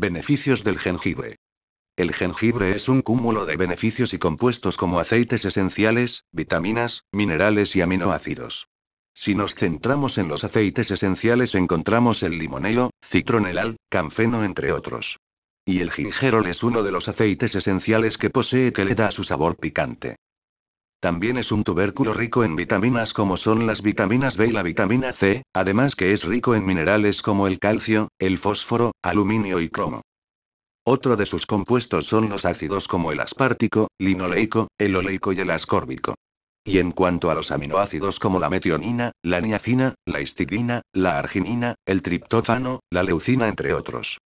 Beneficios del jengibre. El jengibre es un cúmulo de beneficios y compuestos como aceites esenciales, vitaminas, minerales y aminoácidos. Si nos centramos en los aceites esenciales encontramos el limonelo, citronelal, canfeno entre otros. Y el gingerol es uno de los aceites esenciales que posee que le da su sabor picante. También es un tubérculo rico en vitaminas como son las vitaminas B y la vitamina C, además que es rico en minerales como el calcio, el fósforo, aluminio y cromo. Otro de sus compuestos son los ácidos como el aspártico, linoleico, el oleico y el ascórbico. Y en cuanto a los aminoácidos como la metionina, la niacina, la histidina, la arginina, el triptófano, la leucina entre otros.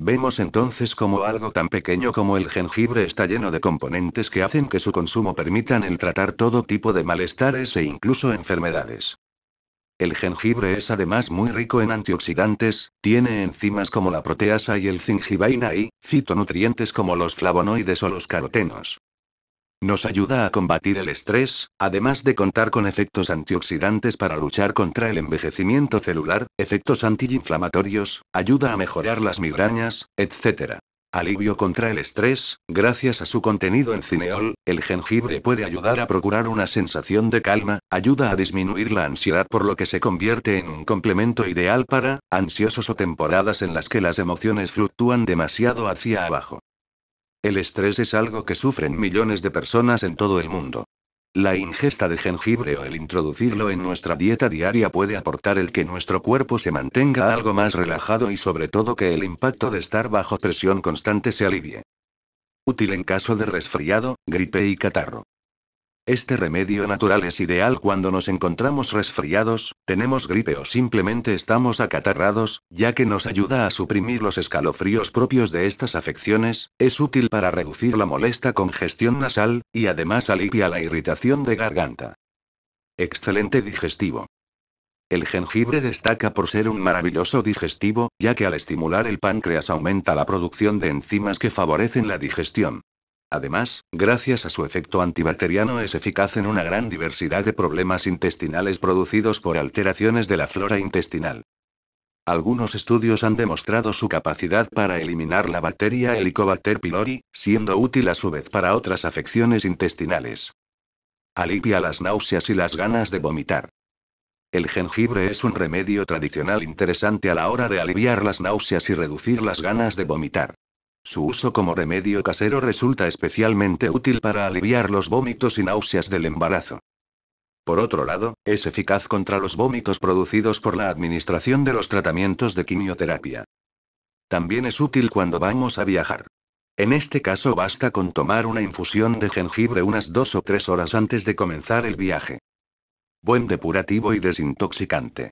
Vemos entonces cómo algo tan pequeño como el jengibre está lleno de componentes que hacen que su consumo permitan el tratar todo tipo de malestares e incluso enfermedades. El jengibre es además muy rico en antioxidantes, tiene enzimas como la proteasa y el zingibaina y, citonutrientes como los flavonoides o los carotenos. Nos ayuda a combatir el estrés, además de contar con efectos antioxidantes para luchar contra el envejecimiento celular, efectos antiinflamatorios, ayuda a mejorar las migrañas, etc. Alivio contra el estrés, gracias a su contenido en cineol, el jengibre puede ayudar a procurar una sensación de calma, ayuda a disminuir la ansiedad por lo que se convierte en un complemento ideal para ansiosos o temporadas en las que las emociones fluctúan demasiado hacia abajo. El estrés es algo que sufren millones de personas en todo el mundo. La ingesta de jengibre o el introducirlo en nuestra dieta diaria puede aportar el que nuestro cuerpo se mantenga algo más relajado y sobre todo que el impacto de estar bajo presión constante se alivie. Útil en caso de resfriado, gripe y catarro. Este remedio natural es ideal cuando nos encontramos resfriados, tenemos gripe o simplemente estamos acatarrados, ya que nos ayuda a suprimir los escalofríos propios de estas afecciones, es útil para reducir la molesta congestión nasal, y además alivia la irritación de garganta. Excelente digestivo. El jengibre destaca por ser un maravilloso digestivo, ya que al estimular el páncreas aumenta la producción de enzimas que favorecen la digestión. Además, gracias a su efecto antibacteriano es eficaz en una gran diversidad de problemas intestinales producidos por alteraciones de la flora intestinal. Algunos estudios han demostrado su capacidad para eliminar la bacteria Helicobacter pylori, siendo útil a su vez para otras afecciones intestinales. Alivia las náuseas y las ganas de vomitar. El jengibre es un remedio tradicional interesante a la hora de aliviar las náuseas y reducir las ganas de vomitar. Su uso como remedio casero resulta especialmente útil para aliviar los vómitos y náuseas del embarazo. Por otro lado, es eficaz contra los vómitos producidos por la administración de los tratamientos de quimioterapia. También es útil cuando vamos a viajar. En este caso basta con tomar una infusión de jengibre unas dos o tres horas antes de comenzar el viaje. Buen depurativo y desintoxicante.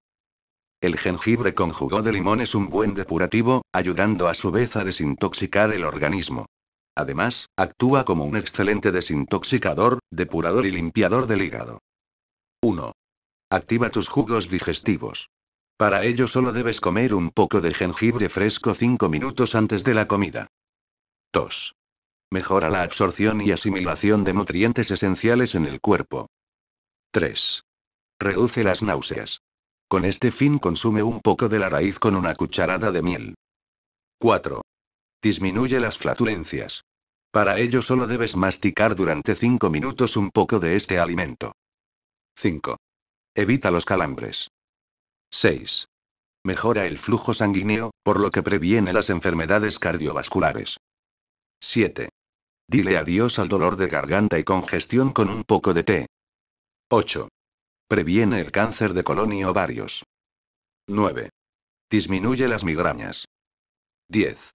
El jengibre con jugo de limón es un buen depurativo, ayudando a su vez a desintoxicar el organismo. Además, actúa como un excelente desintoxicador, depurador y limpiador del hígado. 1. Activa tus jugos digestivos. Para ello solo debes comer un poco de jengibre fresco 5 minutos antes de la comida. 2. Mejora la absorción y asimilación de nutrientes esenciales en el cuerpo. 3. Reduce las náuseas. Con este fin consume un poco de la raíz con una cucharada de miel. 4. Disminuye las flatulencias. Para ello solo debes masticar durante 5 minutos un poco de este alimento. 5. Evita los calambres. 6. Mejora el flujo sanguíneo, por lo que previene las enfermedades cardiovasculares. 7. Dile adiós al dolor de garganta y congestión con un poco de té. 8. Previene el cáncer de colon y ovarios. 9. Disminuye las migrañas. 10.